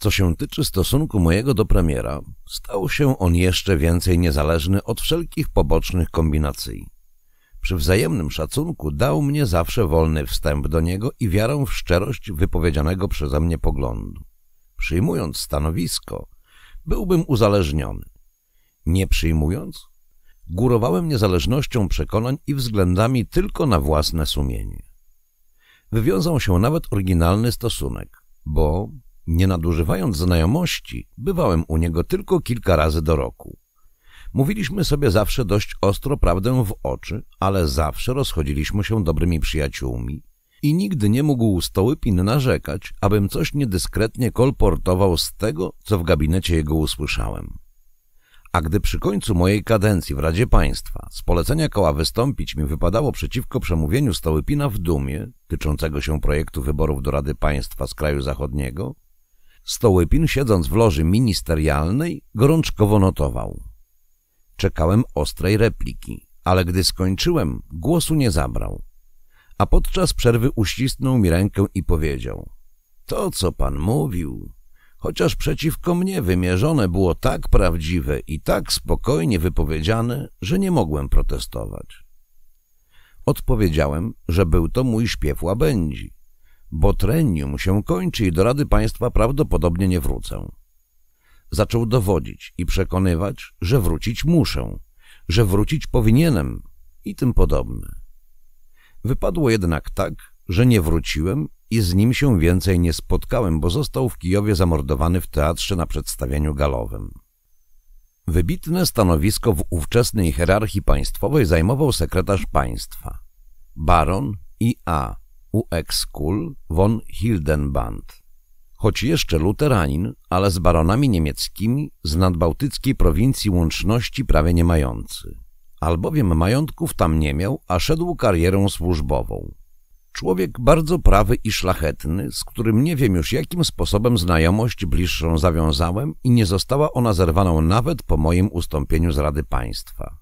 Co się tyczy stosunku mojego do premiera, stał się on jeszcze więcej niezależny od wszelkich pobocznych kombinacji. Przy wzajemnym szacunku dał mnie zawsze wolny wstęp do niego i wiarę w szczerość wypowiedzianego przeze mnie poglądu. Przyjmując stanowisko, byłbym uzależniony. Nie przyjmując, górowałem niezależnością przekonań i względami tylko na własne sumienie. Wywiązał się nawet oryginalny stosunek, bo nie nadużywając znajomości, bywałem u niego tylko kilka razy do roku. Mówiliśmy sobie zawsze dość ostro prawdę w oczy, ale zawsze rozchodziliśmy się dobrymi przyjaciółmi i nigdy nie mógł Stołypin narzekać, abym coś niedyskretnie kolportował z tego, co w gabinecie jego usłyszałem. A gdy przy końcu mojej kadencji w Radzie Państwa z polecenia koła wystąpić mi wypadało przeciwko przemówieniu Stołypina w Dumie, tyczącego się projektu wyborów do Rady Państwa z kraju zachodniego, Stołypin, siedząc w loży ministerialnej, gorączkowo notował. Czekałem ostrej repliki, ale gdy skończyłem, głosu nie zabrał. A podczas przerwy uścisnął mi rękę i powiedział — To, co pan mówił, chociaż przeciwko mnie wymierzone było tak prawdziwe i tak spokojnie wypowiedziane, że nie mogłem protestować. Odpowiedziałem, że był to mój śpiew łabędzi bo trenium się kończy i do Rady Państwa prawdopodobnie nie wrócę. Zaczął dowodzić i przekonywać, że wrócić muszę, że wrócić powinienem i tym podobne. Wypadło jednak tak, że nie wróciłem i z nim się więcej nie spotkałem, bo został w Kijowie zamordowany w teatrze na przedstawieniu galowym. Wybitne stanowisko w ówczesnej hierarchii państwowej zajmował sekretarz państwa, baron i A, u ex-kul von Hildenband. Choć jeszcze luteranin, ale z baronami niemieckimi z nadbałtyckiej prowincji łączności prawie nie mający. Albowiem majątków tam nie miał, a szedł karierą służbową. Człowiek bardzo prawy i szlachetny, z którym nie wiem już jakim sposobem znajomość bliższą zawiązałem i nie została ona zerwaną nawet po moim ustąpieniu z Rady Państwa.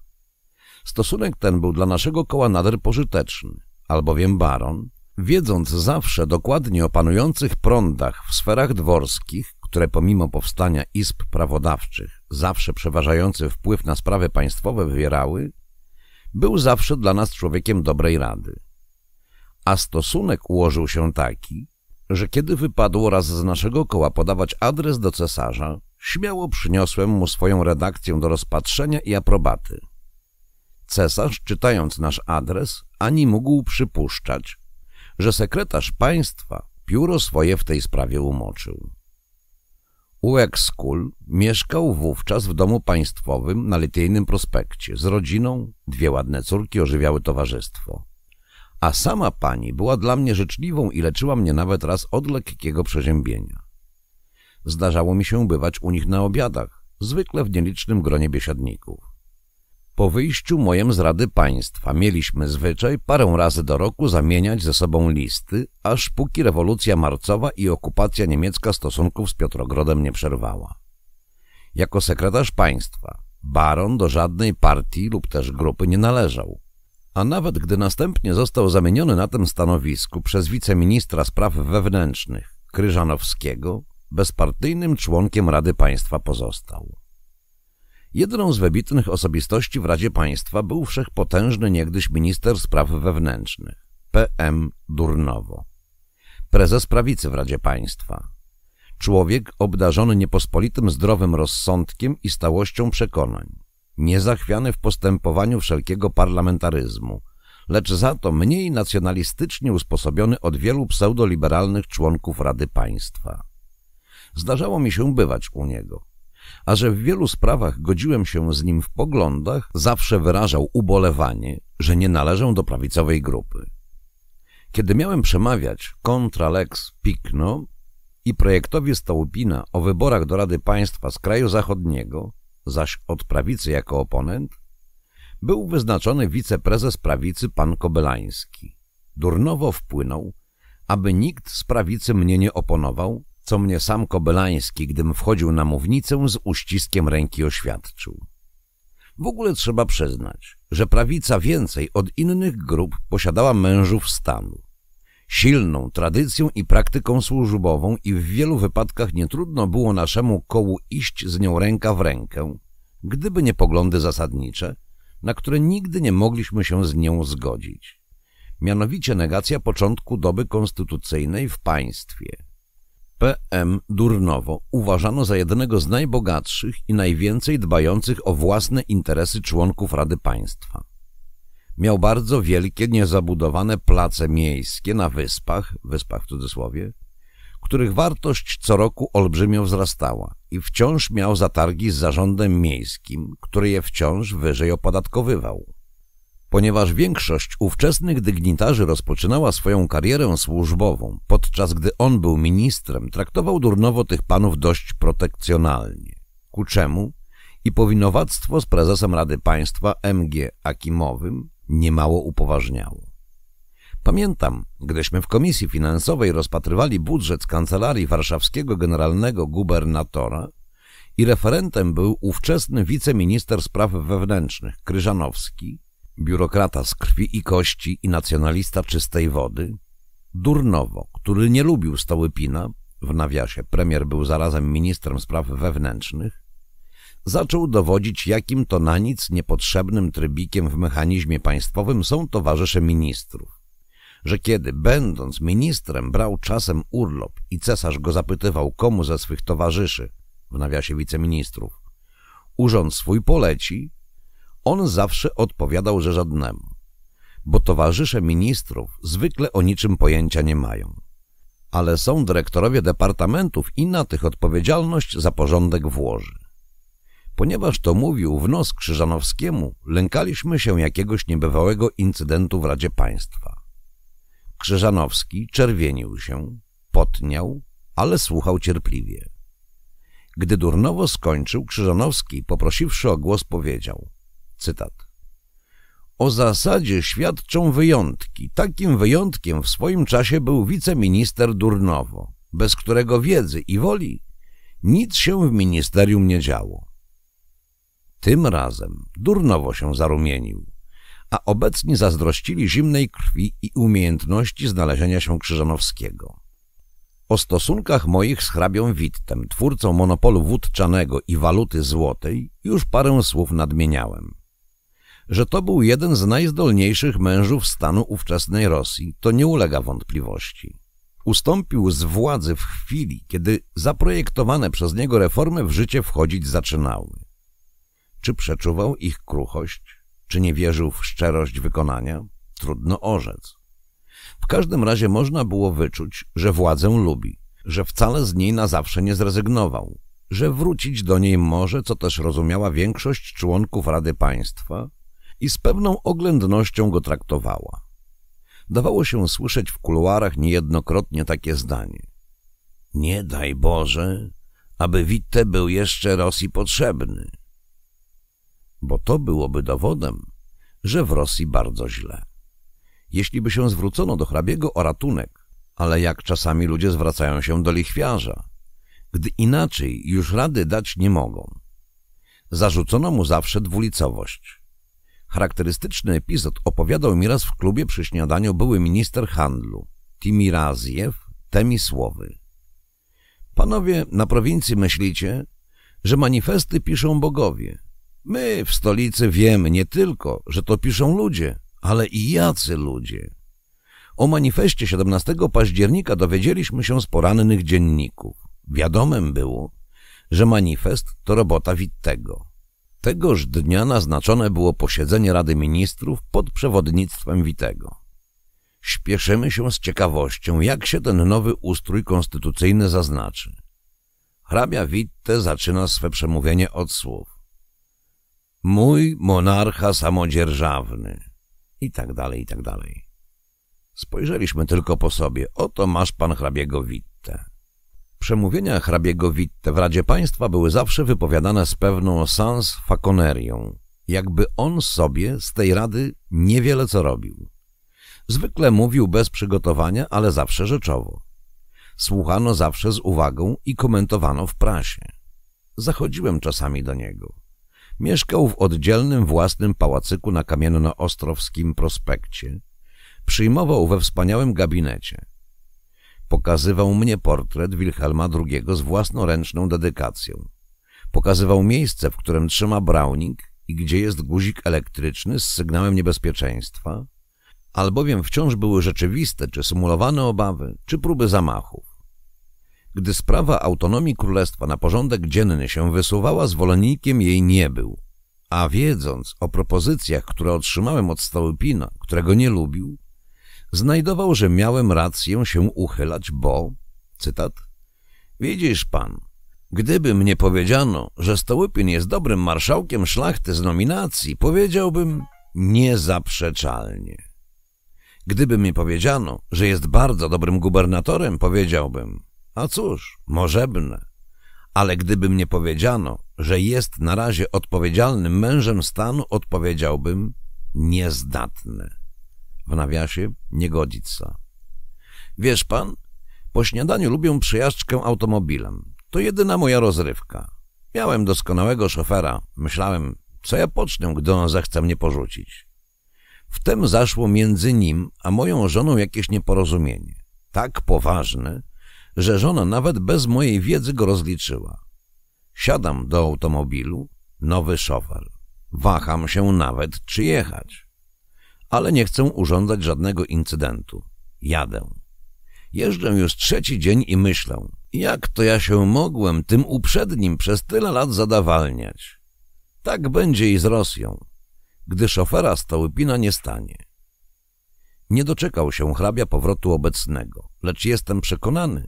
Stosunek ten był dla naszego koła nader pożyteczny, albowiem baron, Wiedząc zawsze dokładnie o panujących prądach w sferach dworskich, które pomimo powstania izb prawodawczych zawsze przeważający wpływ na sprawy państwowe wywierały, był zawsze dla nas człowiekiem dobrej rady. A stosunek ułożył się taki, że kiedy wypadło raz z naszego koła podawać adres do cesarza, śmiało przyniosłem mu swoją redakcję do rozpatrzenia i aprobaty. Cesarz, czytając nasz adres, ani mógł przypuszczać, że sekretarz państwa pióro swoje w tej sprawie umoczył. Uekskul mieszkał wówczas w domu państwowym na Litejnym Prospekcie z rodziną, dwie ładne córki ożywiały towarzystwo. A sama pani była dla mnie życzliwą i leczyła mnie nawet raz od lekkiego przeziębienia. Zdarzało mi się bywać u nich na obiadach, zwykle w nielicznym gronie biesiadników. Po wyjściu mojem z Rady Państwa mieliśmy zwyczaj parę razy do roku zamieniać ze sobą listy, aż póki rewolucja marcowa i okupacja niemiecka stosunków z Piotrogrodem nie przerwała. Jako sekretarz państwa baron do żadnej partii lub też grupy nie należał. A nawet gdy następnie został zamieniony na tym stanowisku przez wiceministra spraw wewnętrznych Kryżanowskiego, bezpartyjnym członkiem Rady Państwa pozostał. Jedną z wybitnych osobistości w Radzie Państwa był wszechpotężny niegdyś minister spraw wewnętrznych, P.M. Durnowo. Prezes prawicy w Radzie Państwa. Człowiek obdarzony niepospolitym zdrowym rozsądkiem i stałością przekonań. Niezachwiany w postępowaniu wszelkiego parlamentaryzmu, lecz za to mniej nacjonalistycznie usposobiony od wielu pseudoliberalnych członków Rady Państwa. Zdarzało mi się bywać u niego a że w wielu sprawach godziłem się z nim w poglądach, zawsze wyrażał ubolewanie, że nie należę do prawicowej grupy. Kiedy miałem przemawiać kontra Lex Pikno i projektowi Stołupina o wyborach do Rady Państwa z kraju zachodniego, zaś od prawicy jako oponent, był wyznaczony wiceprezes prawicy pan Kobelański. Durnowo wpłynął, aby nikt z prawicy mnie nie oponował, co mnie sam Kobelański, gdym wchodził na mównicę, z uściskiem ręki oświadczył. W ogóle trzeba przyznać, że prawica więcej od innych grup posiadała mężów stanu. Silną tradycją i praktyką służbową i w wielu wypadkach nietrudno było naszemu kołu iść z nią ręka w rękę, gdyby nie poglądy zasadnicze, na które nigdy nie mogliśmy się z nią zgodzić. Mianowicie negacja początku doby konstytucyjnej w państwie – P.M. Durnowo uważano za jednego z najbogatszych i najwięcej dbających o własne interesy członków Rady Państwa. Miał bardzo wielkie, niezabudowane place miejskie na wyspach, wyspach w cudzysłowie, których wartość co roku olbrzymio wzrastała i wciąż miał zatargi z zarządem miejskim, który je wciąż wyżej opodatkowywał ponieważ większość ówczesnych dygnitarzy rozpoczynała swoją karierę służbową, podczas gdy on był ministrem, traktował durnowo tych panów dość protekcjonalnie. Ku czemu? I powinowactwo z prezesem Rady Państwa M.G. Akimowym niemało upoważniało. Pamiętam, gdyśmy w Komisji Finansowej rozpatrywali budżet z Kancelarii Warszawskiego Generalnego Gubernatora i referentem był ówczesny wiceminister spraw wewnętrznych Kryżanowski, biurokrata z krwi i kości i nacjonalista czystej wody, Durnowo, który nie lubił Stołypina, w nawiasie premier był zarazem ministrem spraw wewnętrznych, zaczął dowodzić, jakim to na nic niepotrzebnym trybikiem w mechanizmie państwowym są towarzysze ministrów. Że kiedy, będąc ministrem, brał czasem urlop i cesarz go zapytywał, komu ze swych towarzyszy, w nawiasie wiceministrów, urząd swój poleci, on zawsze odpowiadał, że żadnemu, bo towarzysze ministrów zwykle o niczym pojęcia nie mają. Ale są dyrektorowie departamentów i na tych odpowiedzialność za porządek włoży. Ponieważ to mówił w nos Krzyżanowskiemu, lękaliśmy się jakiegoś niebywałego incydentu w Radzie Państwa. Krzyżanowski czerwienił się, potniał, ale słuchał cierpliwie. Gdy Durnowo skończył, Krzyżanowski, poprosiwszy o głos, powiedział Cytat. O zasadzie świadczą wyjątki. Takim wyjątkiem w swoim czasie był wiceminister Durnowo, bez którego wiedzy i woli nic się w ministerium nie działo. Tym razem Durnowo się zarumienił, a obecni zazdrościli zimnej krwi i umiejętności znalezienia się Krzyżanowskiego. O stosunkach moich z hrabią Wittem, twórcą monopolu wódczanego i waluty złotej, już parę słów nadmieniałem. Że to był jeden z najzdolniejszych mężów stanu ówczesnej Rosji, to nie ulega wątpliwości. Ustąpił z władzy w chwili, kiedy zaprojektowane przez niego reformy w życie wchodzić zaczynały. Czy przeczuwał ich kruchość? Czy nie wierzył w szczerość wykonania? Trudno orzec. W każdym razie można było wyczuć, że władzę lubi, że wcale z niej na zawsze nie zrezygnował, że wrócić do niej może, co też rozumiała większość członków Rady Państwa, i z pewną oględnością go traktowała. Dawało się słyszeć w kuluarach niejednokrotnie takie zdanie. Nie daj Boże, aby Witte był jeszcze Rosji potrzebny. Bo to byłoby dowodem, że w Rosji bardzo źle. Jeśli by się zwrócono do hrabiego o ratunek, ale jak czasami ludzie zwracają się do lichwiarza, gdy inaczej już rady dać nie mogą. Zarzucono mu zawsze dwulicowość. Charakterystyczny epizod opowiadał mi raz w klubie przy śniadaniu były minister handlu, Timiraziew słowy. Panowie na prowincji myślicie, że manifesty piszą bogowie. My w stolicy wiemy nie tylko, że to piszą ludzie, ale i jacy ludzie. O manifestie 17 października dowiedzieliśmy się z porannych dzienników. Wiadomym było, że manifest to robota Wittego. Tegoż dnia naznaczone było posiedzenie Rady Ministrów pod przewodnictwem Witego. Śpieszymy się z ciekawością, jak się ten nowy ustrój konstytucyjny zaznaczy. Hrabia Witte zaczyna swe przemówienie od słów. Mój monarcha samodzierżawny. I tak dalej, i tak dalej. Spojrzeliśmy tylko po sobie. Oto masz pan hrabiego Wit. Przemówienia hrabiego Witte w Radzie Państwa były zawsze wypowiadane z pewną sans fakonerią, jakby on sobie z tej rady niewiele co robił. Zwykle mówił bez przygotowania, ale zawsze rzeczowo. Słuchano zawsze z uwagą i komentowano w prasie. Zachodziłem czasami do niego. Mieszkał w oddzielnym własnym pałacyku na kamienno-ostrowskim prospekcie. Przyjmował we wspaniałym gabinecie. Pokazywał mnie portret Wilhelma II z własnoręczną dedykacją. Pokazywał miejsce, w którym trzyma Browning i gdzie jest guzik elektryczny z sygnałem niebezpieczeństwa, albowiem wciąż były rzeczywiste czy symulowane obawy, czy próby zamachów. Gdy sprawa autonomii królestwa na porządek dzienny się wysuwała, zwolennikiem jej nie był. A wiedząc o propozycjach, które otrzymałem od Stałupina, którego nie lubił, znajdował, że miałem rację się uchylać, bo, cytat, Widzisz pan, gdyby mnie powiedziano, że Stołypin jest dobrym marszałkiem szlachty z nominacji, powiedziałbym niezaprzeczalnie. Gdyby mi powiedziano, że jest bardzo dobrym gubernatorem, powiedziałbym, a cóż, możebne. Ale gdyby mnie powiedziano, że jest na razie odpowiedzialnym mężem stanu, odpowiedziałbym, niezdatne w nawiasie niegodzica. Wiesz pan, po śniadaniu lubię przejażdżkę automobilem. To jedyna moja rozrywka. Miałem doskonałego szofera. Myślałem, co ja pocznę, gdy on zechce mnie porzucić. Wtem zaszło między nim a moją żoną jakieś nieporozumienie. Tak poważne, że żona nawet bez mojej wiedzy go rozliczyła. Siadam do automobilu, nowy szofer. Waham się nawet, czy jechać ale nie chcę urządzać żadnego incydentu. Jadę. Jeżdżę już trzeci dzień i myślę, jak to ja się mogłem tym uprzednim przez tyle lat zadawalniać. Tak będzie i z Rosją, gdy szofera Stołypina nie stanie. Nie doczekał się hrabia powrotu obecnego, lecz jestem przekonany,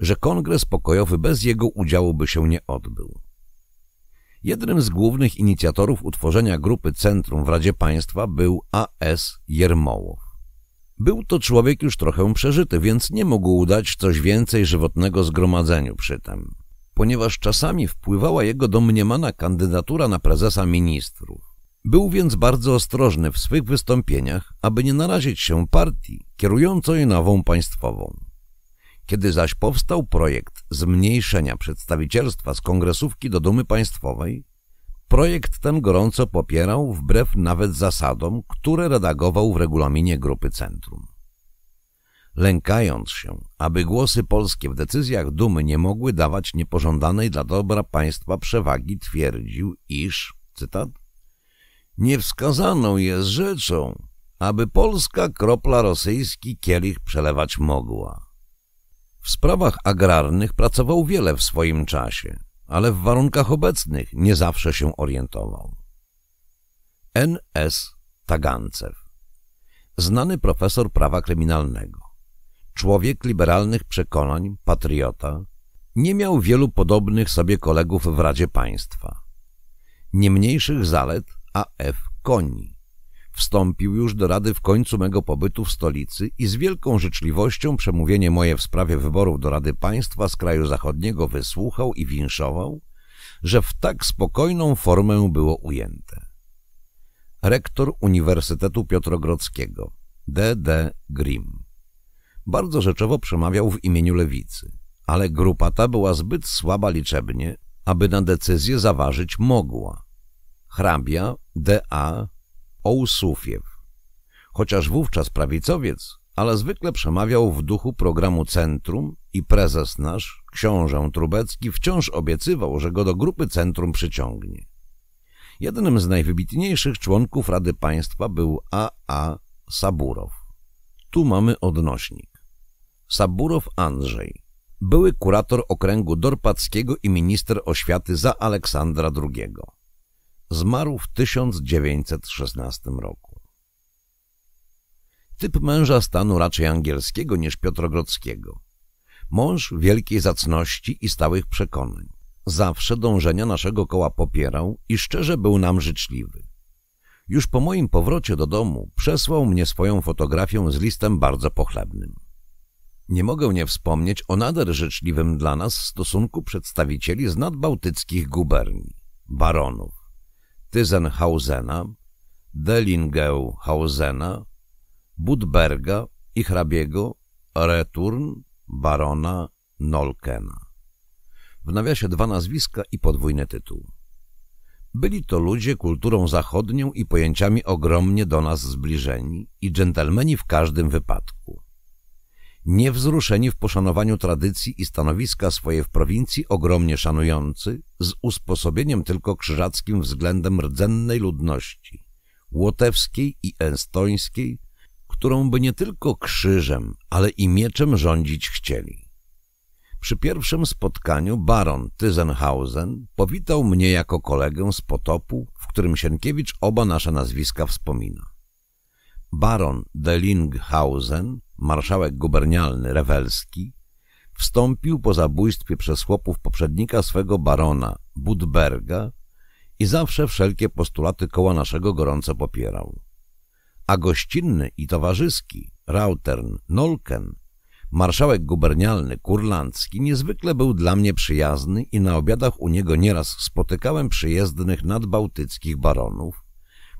że kongres pokojowy bez jego udziału by się nie odbył. Jednym z głównych inicjatorów utworzenia grupy Centrum w Radzie Państwa był A.S. Jermołow. Był to człowiek już trochę przeżyty, więc nie mógł udać coś więcej żywotnego zgromadzeniu przy tym, ponieważ czasami wpływała jego domniemana kandydatura na prezesa ministrów. Był więc bardzo ostrożny w swych wystąpieniach, aby nie narazić się partii kierującej nową państwową. Kiedy zaś powstał projekt zmniejszenia przedstawicielstwa z Kongresówki do Dumy Państwowej, projekt ten gorąco popierał wbrew nawet zasadom, które redagował w regulaminie Grupy Centrum. Lękając się, aby głosy polskie w decyzjach Dumy nie mogły dawać niepożądanej dla dobra państwa przewagi, twierdził, iż, cytat, niewskazaną jest rzeczą, aby polska kropla rosyjski kielich przelewać mogła. W sprawach agrarnych pracował wiele w swoim czasie, ale w warunkach obecnych nie zawsze się orientował. N.S. Tagancew Znany profesor prawa kryminalnego, człowiek liberalnych przekonań, patriota, nie miał wielu podobnych sobie kolegów w Radzie Państwa. Niemniejszych zalet A.F. Koni Wstąpił już do rady w końcu mego pobytu w stolicy i z wielką życzliwością przemówienie moje w sprawie wyborów do Rady Państwa z kraju zachodniego wysłuchał i winszował, że w tak spokojną formę było ujęte. Rektor Uniwersytetu Piotrogrodzkiego, D. D. Grimm, bardzo rzeczowo przemawiał w imieniu lewicy, ale grupa ta była zbyt słaba liczebnie, aby na decyzję zaważyć mogła. Hrabia D.A. Ousufiew. Chociaż wówczas prawicowiec, ale zwykle przemawiał w duchu programu Centrum i prezes nasz, książę Trubecki, wciąż obiecywał, że go do grupy Centrum przyciągnie. Jednym z najwybitniejszych członków Rady Państwa był A.A. Saburow. Tu mamy odnośnik. Saburow Andrzej, były kurator okręgu Dorpackiego i minister oświaty za Aleksandra II. Zmarł w 1916 roku. Typ męża stanu raczej angielskiego niż piotrogrodzkiego. Mąż wielkiej zacności i stałych przekonań. Zawsze dążenia naszego koła popierał i szczerze był nam życzliwy. Już po moim powrocie do domu przesłał mnie swoją fotografię z listem bardzo pochlebnym. Nie mogę nie wspomnieć o nader życzliwym dla nas stosunku przedstawicieli z nadbałtyckich guberni, baronów. Tyzenhausena, Dellingehausena, Budberga i hrabiego Return barona Nolkena. W nawiasie dwa nazwiska i podwójny tytuł. Byli to ludzie kulturą zachodnią i pojęciami ogromnie do nas zbliżeni i dżentelmeni w każdym wypadku niewzruszeni w poszanowaniu tradycji i stanowiska swoje w prowincji ogromnie szanujący, z usposobieniem tylko krzyżackim względem rdzennej ludności, łotewskiej i estońskiej, którą by nie tylko krzyżem, ale i mieczem rządzić chcieli. Przy pierwszym spotkaniu baron Tyzenhausen powitał mnie jako kolegę z potopu, w którym Sienkiewicz oba nasze nazwiska wspomina. Baron Delinghausen marszałek gubernialny Rewelski, wstąpił po zabójstwie przez chłopów poprzednika swego barona, Budberga, i zawsze wszelkie postulaty koła naszego gorąco popierał. A gościnny i towarzyski, Rautern, Nolken, marszałek gubernialny Kurlandzki niezwykle był dla mnie przyjazny i na obiadach u niego nieraz spotykałem przyjezdnych nadbałtyckich baronów,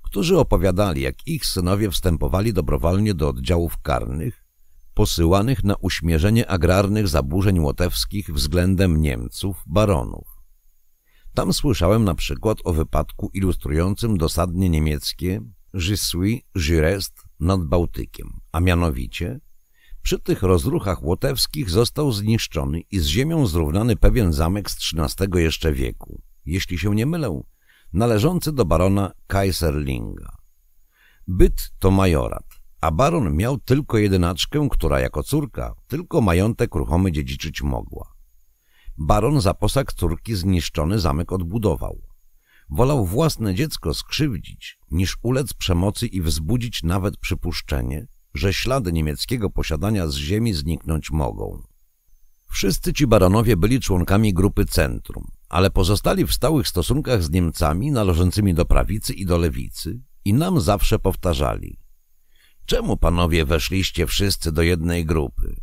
którzy opowiadali, jak ich synowie wstępowali dobrowolnie do oddziałów karnych posyłanych na uśmierzenie agrarnych zaburzeń łotewskich względem Niemców, baronów. Tam słyszałem na przykład o wypadku ilustrującym dosadnie niemieckie Żysły, Żyrest nad Bałtykiem, a mianowicie przy tych rozruchach łotewskich został zniszczony i z ziemią zrównany pewien zamek z XIII jeszcze wieku, jeśli się nie mylę, należący do barona Kaiserlinga. Byt to majorat, a baron miał tylko jedynaczkę, która jako córka tylko majątek ruchomy dziedziczyć mogła. Baron za posag córki zniszczony zamek odbudował. Wolał własne dziecko skrzywdzić, niż ulec przemocy i wzbudzić nawet przypuszczenie, że ślady niemieckiego posiadania z ziemi zniknąć mogą. Wszyscy ci baronowie byli członkami grupy Centrum, ale pozostali w stałych stosunkach z Niemcami należącymi do prawicy i do lewicy i nam zawsze powtarzali – Czemu panowie weszliście wszyscy do jednej grupy?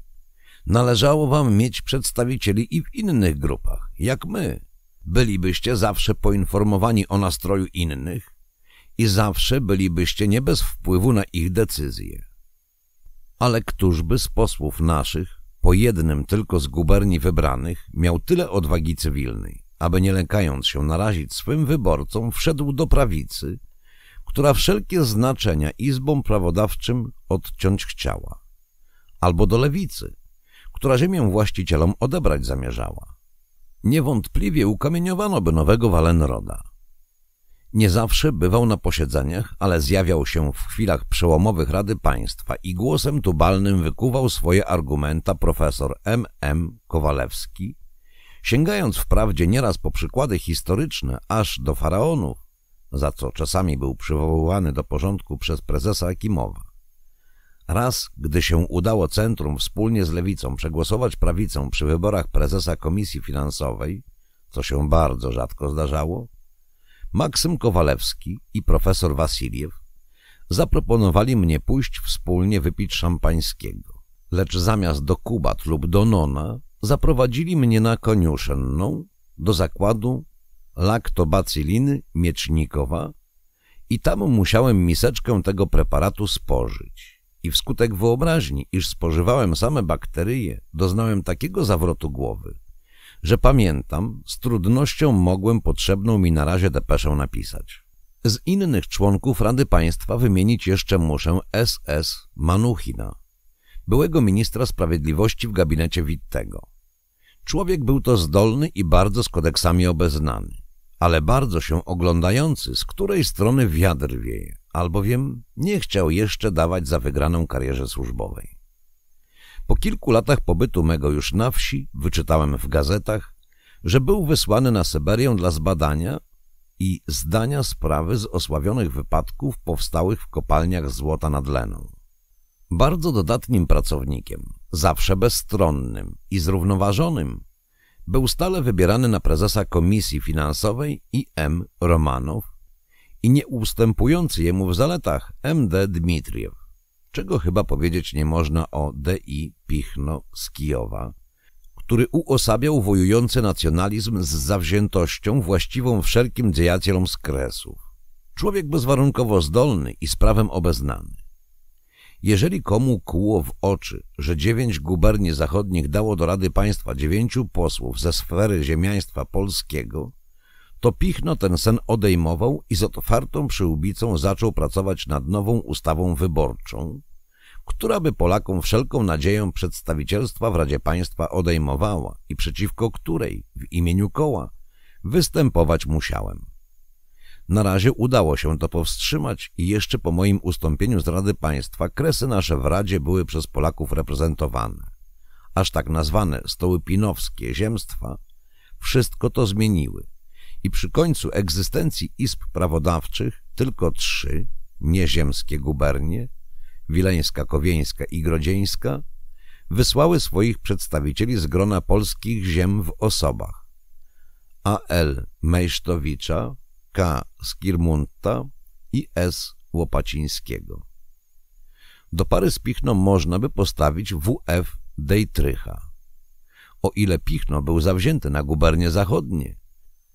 Należało wam mieć przedstawicieli i w innych grupach, jak my. Bylibyście zawsze poinformowani o nastroju innych i zawsze bylibyście nie bez wpływu na ich decyzje. Ale któżby z posłów naszych, po jednym tylko z guberni wybranych, miał tyle odwagi cywilnej, aby nie lękając się narazić swym wyborcom, wszedł do prawicy – która wszelkie znaczenia izbom prawodawczym odciąć chciała, albo do lewicy, która ziemię właścicielom odebrać zamierzała. Niewątpliwie ukamieniowano by nowego Walenroda. Nie zawsze bywał na posiedzeniach, ale zjawiał się w chwilach przełomowych Rady Państwa i głosem tubalnym wykuwał swoje argumenta profesor M. M. Kowalewski, sięgając wprawdzie nieraz po przykłady historyczne aż do faraonów, za co czasami był przywoływany do porządku przez prezesa Akimowa. Raz, gdy się udało centrum wspólnie z lewicą przegłosować prawicą przy wyborach prezesa Komisji Finansowej, co się bardzo rzadko zdarzało, Maksym Kowalewski i profesor Wasiliew zaproponowali mnie pójść wspólnie wypić szampańskiego. Lecz zamiast do Kubat lub do Nona zaprowadzili mnie na koniuszenną do zakładu laktobacyliny miecznikowa i tam musiałem miseczkę tego preparatu spożyć. I wskutek wyobraźni, iż spożywałem same bakterie, doznałem takiego zawrotu głowy, że pamiętam, z trudnością mogłem potrzebną mi na razie depeszę napisać. Z innych członków Rady Państwa wymienić jeszcze muszę SS Manuchina, byłego ministra sprawiedliwości w gabinecie Wittego. Człowiek był to zdolny i bardzo z kodeksami obeznany ale bardzo się oglądający, z której strony wiatr wieje, albowiem nie chciał jeszcze dawać za wygraną karierze służbowej. Po kilku latach pobytu mego już na wsi wyczytałem w gazetach, że był wysłany na Syberię dla zbadania i zdania sprawy z osławionych wypadków powstałych w kopalniach złota nad Leną. Bardzo dodatnim pracownikiem, zawsze bezstronnym i zrównoważonym, był stale wybierany na prezesa Komisji Finansowej i M. Romanow i nie ustępujący jemu w zaletach M. D. Dmitriew, czego chyba powiedzieć nie można o D. I. Pichno z Kijowa, który uosabiał wojujący nacjonalizm z zawziętością właściwą wszelkim dziejacielom z kresów. Człowiek bezwarunkowo zdolny i z prawem obeznany. Jeżeli komu kłuło w oczy, że dziewięć guberni zachodnich dało do Rady Państwa dziewięciu posłów ze sfery ziemiaństwa polskiego, to Pichno ten sen odejmował i z otwartą przyłbicą zaczął pracować nad nową ustawą wyborczą, która by Polakom wszelką nadzieję przedstawicielstwa w Radzie Państwa odejmowała i przeciwko której w imieniu koła występować musiałem. Na razie udało się to powstrzymać i jeszcze po moim ustąpieniu z Rady Państwa kresy nasze w Radzie były przez Polaków reprezentowane. Aż tak nazwane stoły pinowskie, ziemstwa, wszystko to zmieniły. I przy końcu egzystencji izb prawodawczych tylko trzy, nieziemskie gubernie, Wileńska, Kowieńska i Grodzieńska, wysłały swoich przedstawicieli z grona polskich ziem w osobach. A.L. Mejsztowicza, K. Skirmunta i S. Łopacińskiego. Do pary z Pichno można by postawić W.F. Dejtrycha. O ile Pichno był zawzięty na gubernie zachodnie,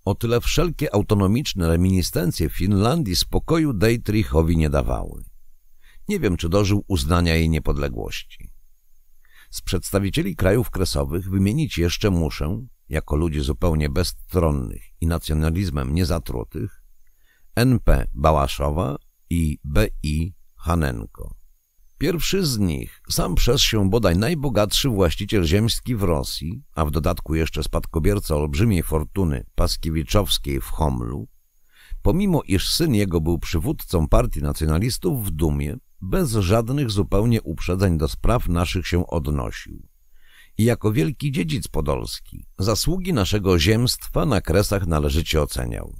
o tyle wszelkie autonomiczne reminiscencje Finlandii spokoju Dejtrychowi nie dawały. Nie wiem, czy dożył uznania jej niepodległości. Z przedstawicieli krajów kresowych wymienić jeszcze muszę jako ludzi zupełnie bezstronnych i nacjonalizmem niezatrutych, N.P. Bałaszowa i B.I. Hanenko. Pierwszy z nich, sam przez się bodaj najbogatszy właściciel ziemski w Rosji, a w dodatku jeszcze spadkobierca olbrzymiej fortuny Paskiewiczowskiej w Homlu, pomimo iż syn jego był przywódcą partii nacjonalistów w Dumie, bez żadnych zupełnie uprzedzeń do spraw naszych się odnosił i jako wielki dziedzic podolski zasługi naszego ziemstwa na kresach należycie oceniał.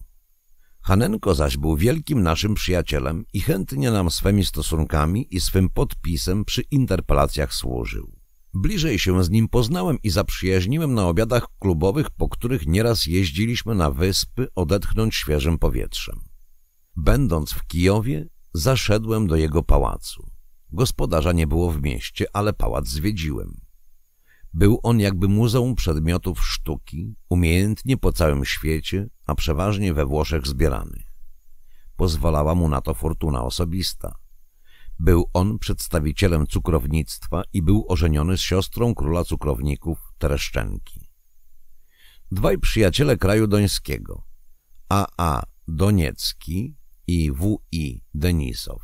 Hanenko zaś był wielkim naszym przyjacielem i chętnie nam swymi stosunkami i swym podpisem przy interpelacjach służył. Bliżej się z nim poznałem i zaprzyjaźniłem na obiadach klubowych, po których nieraz jeździliśmy na wyspy odetchnąć świeżym powietrzem. Będąc w Kijowie, zaszedłem do jego pałacu. Gospodarza nie było w mieście, ale pałac zwiedziłem. Był on jakby muzeum przedmiotów sztuki, umiejętnie po całym świecie, a przeważnie we Włoszech zbieranych. Pozwalała mu na to fortuna osobista. Był on przedstawicielem cukrownictwa i był ożeniony z siostrą króla cukrowników Tereszczenki. Dwaj przyjaciele kraju dońskiego, A.A. Doniecki i W.I. Denisow.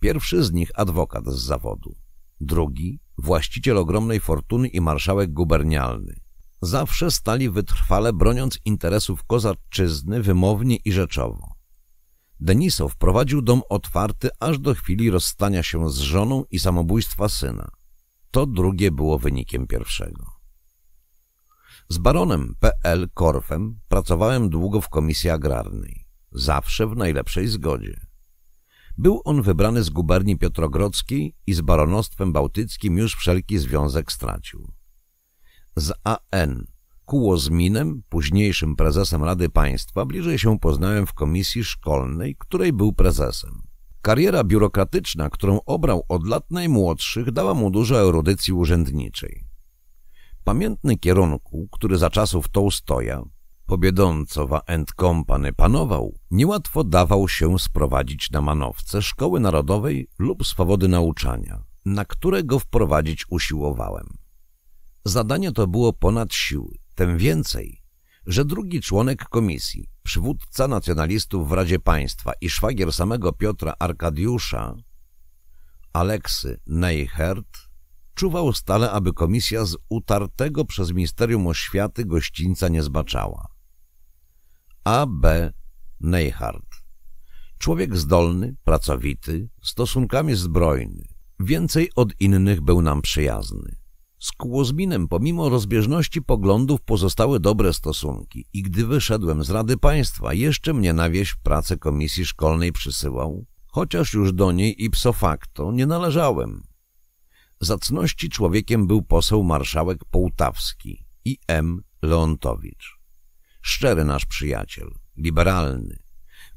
Pierwszy z nich adwokat z zawodu, drugi właściciel ogromnej fortuny i marszałek gubernialny. Zawsze stali wytrwale broniąc interesów kozaczyzny wymownie i rzeczowo. Denisow prowadził dom otwarty aż do chwili rozstania się z żoną i samobójstwa syna. To drugie było wynikiem pierwszego. Z baronem P.L. Korfem pracowałem długo w komisji agrarnej, zawsze w najlepszej zgodzie. Był on wybrany z guberni piotrogrodzkiej i z baronostwem bałtyckim już wszelki związek stracił. Z AN Kuło z Minem, późniejszym prezesem Rady Państwa, bliżej się poznałem w komisji szkolnej, której był prezesem. Kariera biurokratyczna, którą obrał od lat najmłodszych, dała mu dużo erudycji urzędniczej. Pamiętny kierunku, który za czasów Tołstoja, Pobiedoncowa and Company panował, niełatwo dawał się sprowadzić na manowce szkoły narodowej lub swobody nauczania, na które go wprowadzić usiłowałem. Zadanie to było ponad siły, tym więcej, że drugi członek komisji, przywódca nacjonalistów w Radzie Państwa i szwagier samego Piotra Arkadiusza, Aleksy Neichert, czuwał stale, aby komisja z utartego przez Ministerium Oświaty gościńca nie zbaczała. A. B. Neyhard. Człowiek zdolny, pracowity, stosunkami zbrojny. Więcej od innych był nam przyjazny. Z Kłozbinem pomimo rozbieżności poglądów pozostały dobre stosunki i gdy wyszedłem z Rady Państwa, jeszcze mnie na wieś w pracę komisji szkolnej przysyłał, chociaż już do niej ipso facto nie należałem. Zacności człowiekiem był poseł marszałek Połtawski i M. Leontowicz szczery nasz przyjaciel, liberalny.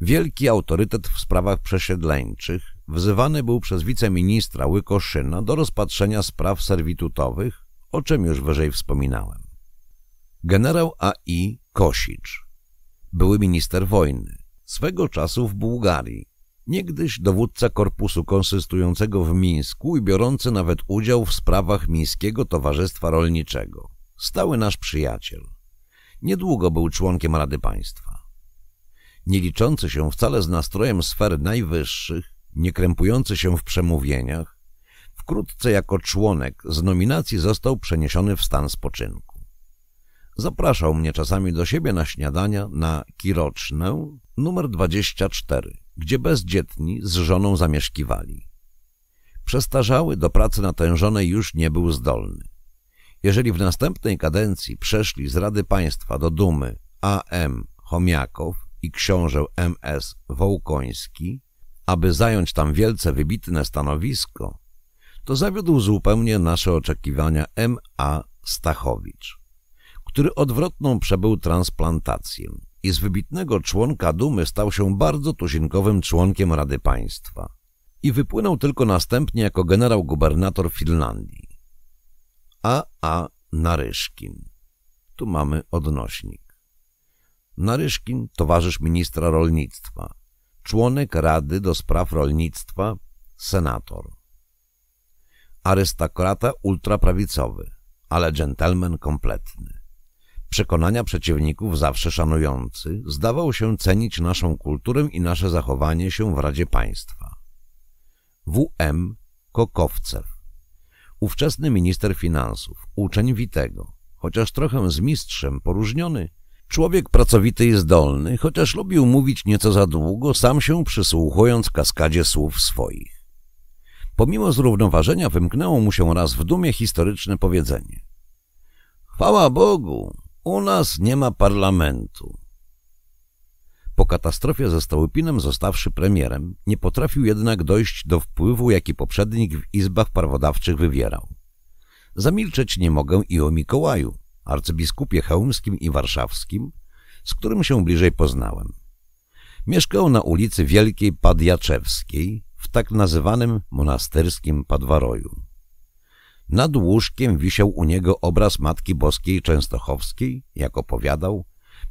Wielki autorytet w sprawach przesiedleńczych wzywany był przez wiceministra Łykoszyna do rozpatrzenia spraw serwitutowych, o czym już wyżej wspominałem. Generał A.I. Kosicz, były minister wojny, swego czasu w Bułgarii, niegdyś dowódca korpusu konsystującego w Mińsku i biorący nawet udział w sprawach Mińskiego Towarzystwa Rolniczego. Stały nasz przyjaciel. Niedługo był członkiem Rady Państwa. Nie liczący się wcale z nastrojem sfer najwyższych, nie krępujący się w przemówieniach, wkrótce jako członek z nominacji został przeniesiony w stan spoczynku. Zapraszał mnie czasami do siebie na śniadania na Kirocznę numer 24, gdzie bezdzietni z żoną zamieszkiwali. Przestarzały do pracy natężonej już nie był zdolny. Jeżeli w następnej kadencji przeszli z Rady Państwa do Dumy A.M. Chomiakow i książę M.S. Wołkoński, aby zająć tam wielce wybitne stanowisko, to zawiódł zupełnie nasze oczekiwania M.A. Stachowicz, który odwrotną przebył transplantację i z wybitnego członka Dumy stał się bardzo tuzinkowym członkiem Rady Państwa i wypłynął tylko następnie jako generał-gubernator Finlandii. A.A. Naryszkin. Tu mamy odnośnik. Naryszkin, towarzysz ministra rolnictwa, członek Rady do Spraw Rolnictwa, senator. Arystokrata ultraprawicowy, ale dżentelmen kompletny. Przekonania przeciwników zawsze szanujący, zdawał się cenić naszą kulturę i nasze zachowanie się w Radzie Państwa. W.M. Kokowcew Ówczesny minister finansów, uczeń Witego, chociaż trochę z mistrzem poróżniony, człowiek pracowity i zdolny, chociaż lubił mówić nieco za długo, sam się przysłuchując kaskadzie słów swoich. Pomimo zrównoważenia wymknęło mu się raz w dumie historyczne powiedzenie. Chwała Bogu, u nas nie ma parlamentu. Po katastrofie ze Stołupinem zostawszy premierem, nie potrafił jednak dojść do wpływu, jaki poprzednik w izbach prawodawczych wywierał. Zamilczeć nie mogę i o Mikołaju, arcybiskupie chełmskim i warszawskim, z którym się bliżej poznałem. Mieszkał na ulicy Wielkiej Padjaczewskiej, w tak nazywanym monasterskim Padwaroju. Nad łóżkiem wisiał u niego obraz Matki Boskiej Częstochowskiej, jak opowiadał,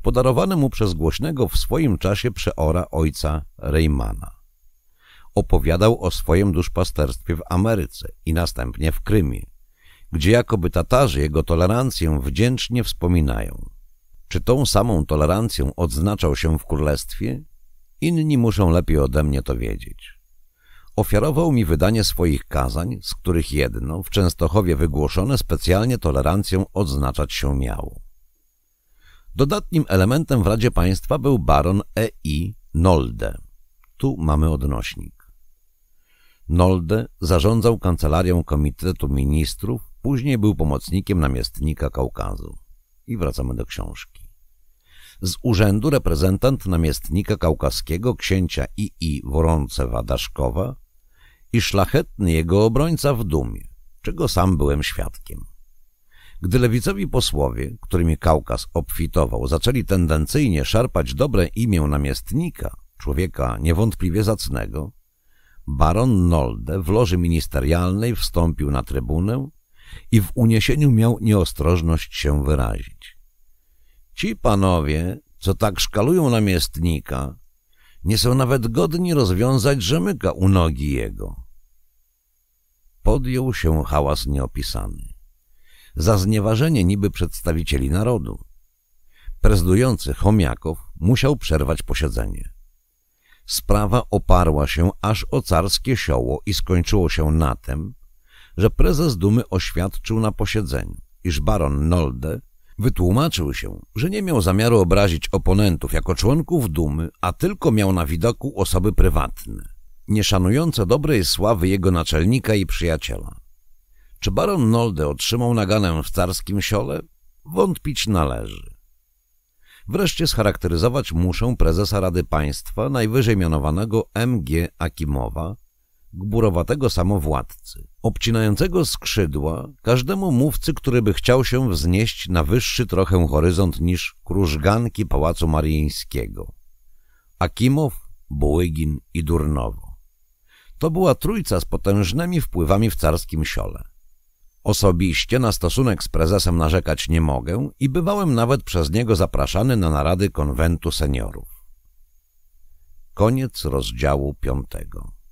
podarowane mu przez głośnego w swoim czasie przeora ojca Reymana. Opowiadał o swoim duszpasterstwie w Ameryce i następnie w Krymie, gdzie jakoby Tatarzy jego tolerancję wdzięcznie wspominają. Czy tą samą tolerancją odznaczał się w królestwie? Inni muszą lepiej ode mnie to wiedzieć. Ofiarował mi wydanie swoich kazań, z których jedno, w Częstochowie wygłoszone, specjalnie tolerancją odznaczać się miało. Dodatnim elementem w Radzie Państwa był baron E.I. Nolde. Tu mamy odnośnik. Nolde zarządzał kancelarią Komitetu Ministrów, później był pomocnikiem namiestnika Kaukazu. I wracamy do książki. Z urzędu reprezentant namiestnika kaukaskiego księcia I.I. Woroncewa Daszkowa i szlachetny jego obrońca w dumie, czego sam byłem świadkiem. Gdy lewicowi posłowie, którymi Kaukas obfitował, zaczęli tendencyjnie szarpać dobre imię namiestnika, człowieka niewątpliwie zacnego, baron Nolde w loży ministerialnej wstąpił na trybunę i w uniesieniu miał nieostrożność się wyrazić. Ci panowie, co tak szkalują namiestnika, nie są nawet godni rozwiązać rzemyka u nogi jego. Podjął się hałas nieopisany za znieważenie niby przedstawicieli narodu. Prezydujący Chomiakow musiał przerwać posiedzenie. Sprawa oparła się aż o carskie sioło i skończyło się na tym, że prezes Dumy oświadczył na posiedzeniu, iż baron Nolde wytłumaczył się, że nie miał zamiaru obrazić oponentów jako członków Dumy, a tylko miał na widoku osoby prywatne, nieszanujące dobrej sławy jego naczelnika i przyjaciela. Czy baron Nolde otrzymał naganę w carskim siole? Wątpić należy. Wreszcie scharakteryzować muszę prezesa Rady Państwa, najwyżej mianowanego M.G. Akimowa, gburowatego samowładcy, obcinającego skrzydła każdemu mówcy, który by chciał się wznieść na wyższy trochę horyzont niż krużganki Pałacu Mariińskiego. Akimow, Bułygin i Durnowo. To była trójca z potężnymi wpływami w carskim siole. Osobiście na stosunek z prezesem narzekać nie mogę i bywałem nawet przez niego zapraszany na narady konwentu seniorów. Koniec rozdziału piątego.